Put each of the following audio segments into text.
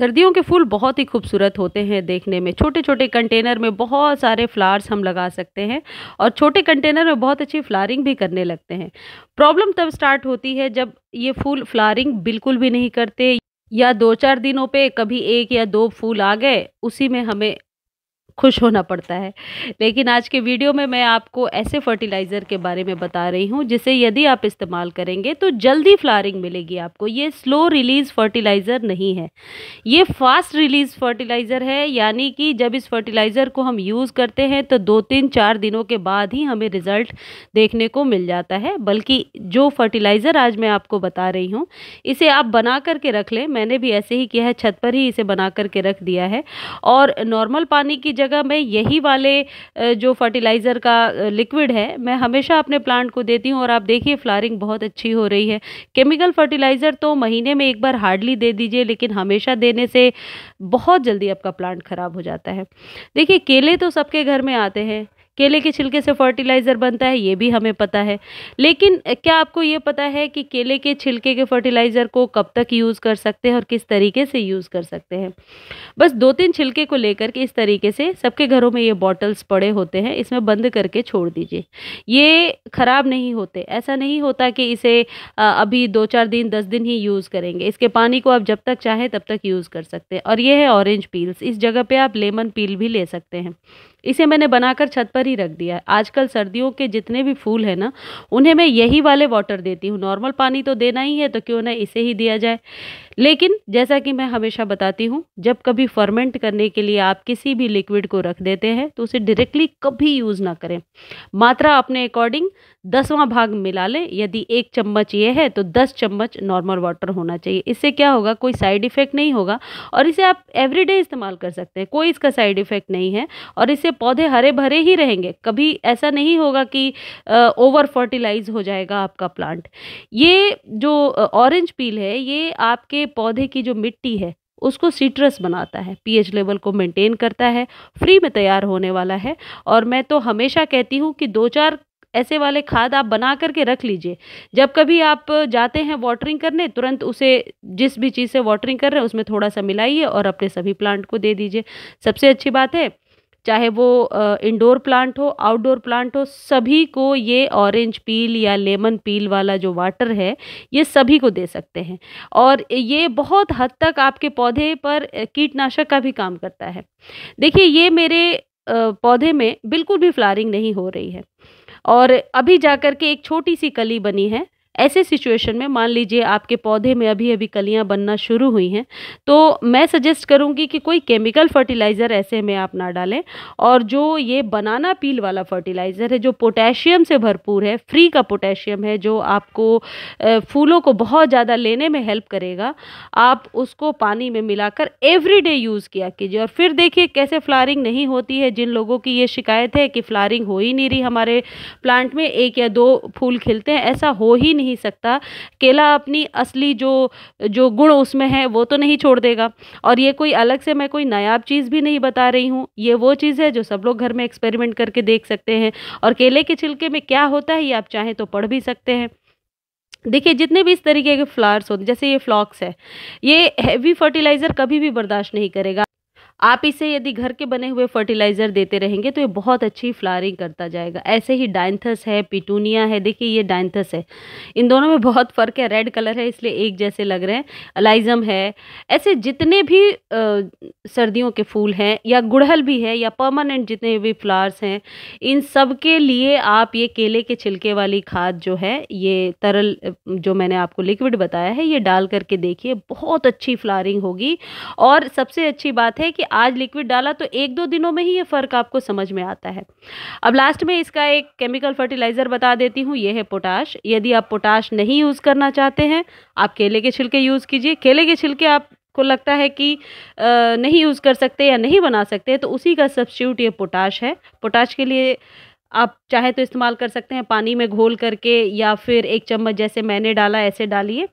सर्दियों के फूल बहुत ही खूबसूरत होते हैं देखने में छोटे छोटे कंटेनर में बहुत सारे फ्लावर्स हम लगा सकते हैं और छोटे कंटेनर में बहुत अच्छी फ्लारिंग भी करने लगते हैं प्रॉब्लम तब स्टार्ट होती है जब ये फूल फ्लारिंग बिल्कुल भी नहीं करते या दो चार दिनों पे कभी एक या दो फूल आ गए उसी में हमें खुश होना पड़ता है लेकिन आज के वीडियो में मैं आपको ऐसे फर्टिलाइज़र के बारे में बता रही हूँ जिसे यदि आप इस्तेमाल करेंगे तो जल्दी फ्लारिंग मिलेगी आपको ये स्लो रिलीज़ फर्टिलाइज़र नहीं है ये फास्ट रिलीज़ फर्टिलाइज़र है यानी कि जब इस फर्टिलाइज़र को हम यूज़ करते हैं तो दो तीन चार दिनों के बाद ही हमें रिज़ल्ट देखने को मिल जाता है बल्कि जो फर्टिलाइज़र आज मैं आपको बता रही हूँ इसे आप बना करके रख लें मैंने भी ऐसे ही किया है छत पर ही इसे बना करके रख दिया है और नॉर्मल पानी की जगह जगह मैं यही वाले जो फर्टिलाइज़र का लिक्विड है मैं हमेशा अपने प्लांट को देती हूँ और आप देखिए फ्लारिंग बहुत अच्छी हो रही है केमिकल फर्टिलाइज़र तो महीने में एक बार हार्डली दे दीजिए लेकिन हमेशा देने से बहुत जल्दी आपका प्लांट ख़राब हो जाता है देखिए केले तो सबके घर में आते हैं केले के छिलके से फर्टिलाइज़र बनता है ये भी हमें पता है लेकिन क्या आपको ये पता है कि केले के छिलके के फर्टिलाइज़र को कब तक यूज़ कर सकते हैं और किस तरीके से यूज़ कर सकते हैं बस दो तीन छिलके को लेकर के इस तरीके से सबके घरों में ये बॉटल्स पड़े होते हैं इसमें बंद करके छोड़ दीजिए ये ख़राब नहीं होते ऐसा नहीं होता कि इसे अभी दो चार दिन दस दिन ही यूज़ करेंगे इसके पानी को आप जब तक चाहें तब तक यूज़ कर सकते हैं और ये है ऑरेंज पील्स इस जगह पर आप लेमन पील भी ले सकते हैं इसे मैंने बनाकर छत पर ही रख दिया है आजकल सर्दियों के जितने भी फूल हैं ना उन्हें मैं यही वाले वाटर देती हूँ नॉर्मल पानी तो देना ही है तो क्यों ना इसे ही दिया जाए लेकिन जैसा कि मैं हमेशा बताती हूँ जब कभी फर्मेंट करने के लिए आप किसी भी लिक्विड को रख देते हैं तो उसे डायरेक्टली कभी यूज़ ना करें मात्रा अपने अकॉर्डिंग दसवां भाग मिला लें यदि एक चम्मच ये है तो दस चम्मच नॉर्मल वाटर होना चाहिए इससे क्या होगा कोई साइड इफ़ेक्ट नहीं होगा और इसे आप एवरीडे इस्तेमाल कर सकते हैं कोई इसका साइड इफ़ेक्ट नहीं है और इससे पौधे हरे भरे ही रहेंगे कभी ऐसा नहीं होगा कि ओवर फर्टिलाइज हो जाएगा आपका प्लांट ये जो ऑरेंज पील है ये आपके पौधे की जो मिट्टी है उसको सिट्रस बनाता है पीएच लेवल को मेंटेन करता है फ्री में तैयार होने वाला है और मैं तो हमेशा कहती हूँ कि दो चार ऐसे वाले खाद आप बना करके रख लीजिए जब कभी आप जाते हैं वाटरिंग करने तुरंत उसे जिस भी चीज़ से वाटरिंग कर रहे हैं उसमें थोड़ा सा मिलाइए और अपने सभी प्लांट को दे दीजिए सबसे अच्छी बात है चाहे वो इंडोर प्लांट हो आउटडोर प्लांट हो सभी को ये ऑरेंज पील या लेमन पील वाला जो वाटर है ये सभी को दे सकते हैं और ये बहुत हद तक आपके पौधे पर कीटनाशक का भी काम करता है देखिए ये मेरे पौधे में बिल्कुल भी फ्लारिंग नहीं हो रही है और अभी जा कर के एक छोटी सी कली बनी है ऐसे सिचुएशन में मान लीजिए आपके पौधे में अभी अभी कलियां बनना शुरू हुई हैं तो मैं सजेस्ट करूंगी कि कोई केमिकल फर्टिलाइज़र ऐसे में आप ना डालें और जो ये बनाना पील वाला फर्टिलाइज़र है जो पोटेशियम से भरपूर है फ्री का पोटेशियम है जो आपको फूलों को बहुत ज़्यादा लेने में हेल्प करेगा आप उसको पानी में मिलाकर एवरीडे यूज़ किया कीजिए और फिर देखिए कैसे फ्लारिंग नहीं होती है जिन लोगों की ये शिकायत है कि फ्लारिंग हो ही नहीं रही हमारे प्लांट में एक या दो फूल खिलते हैं ऐसा हो ही नहीं सकता केला अपनी असली जो जो गुण उसमें है वो तो नहीं छोड़ देगा और ये कोई अलग से मैं कोई नायाब चीज़ भी नहीं बता रही हूँ ये वो चीज़ है जो सब लोग घर में एक्सपेरिमेंट करके देख सकते हैं और केले के छिलके में क्या होता है ये आप चाहें तो पढ़ भी सकते हैं देखिए जितने भी इस तरीके के फ्लावर्स होते हैं जैसे ये फ्लॉक्स है ये हैवी फर्टिलाइज़र कभी भी बर्दाश्त नहीं करेगा आप इसे यदि घर के बने हुए फर्टिलाइज़र देते रहेंगे तो ये बहुत अच्छी फ्लारिंग करता जाएगा ऐसे ही डाइंथस है पिटूनिया है देखिए ये डाइंथस है इन दोनों में बहुत फ़र्क है रेड कलर है इसलिए एक जैसे लग रहे हैं अलाइजम है ऐसे जितने भी आ, सर्दियों के फूल हैं या गुड़हल भी है या परमानेंट जितने भी फ्लावर्स हैं इन सब के लिए आप ये केले के छिलके वाली खाद जो है ये तरल जो मैंने आपको लिक्विड बताया है ये डाल करके देखिए बहुत अच्छी फ्लारिंग होगी और सबसे अच्छी बात है कि आज लिक्विड डाला तो एक दो दिनों में ही ये फ़र्क आपको समझ में आता है अब लास्ट में इसका एक केमिकल फर्टिलाइज़र बता देती हूँ ये है पोटाश यदि आप पोटाश नहीं यूज़ करना चाहते हैं आप केले के छिलके यूज़ कीजिए केले के छिलके आप को लगता है कि नहीं यूज़ कर सकते या नहीं बना सकते तो उसी का सब्सिट्यूट ये पोटाश है पोटाश के लिए आप चाहे तो इस्तेमाल कर सकते हैं पानी में घोल करके या फिर एक चम्मच जैसे मैंने डाला ऐसे डालिए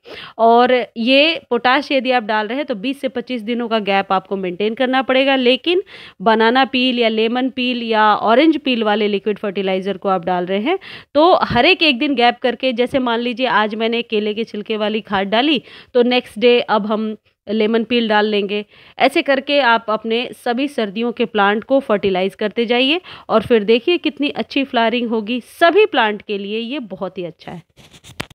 और ये पोटाश यदि आप डाल रहे हैं तो 20 से 25 दिनों का गैप आपको मेंटेन करना पड़ेगा लेकिन बनाना पील या लेमन पील या ऑरेंज पील वाले लिक्विड फर्टिलाइज़र को आप डाल रहे हैं तो हर एक एक दिन गैप करके जैसे मान लीजिए आज मैंने केले के छिलके वाली खाद डाली तो नेक्स्ट डे अब हम लेमन पील डाल लेंगे ऐसे करके आप अपने सभी सर्दियों के प्लांट को फर्टिलाइज़ करते जाइए और फिर देखिए कितनी अच्छी फ्लारिंग होगी सभी प्लांट के लिए ये बहुत ही अच्छा है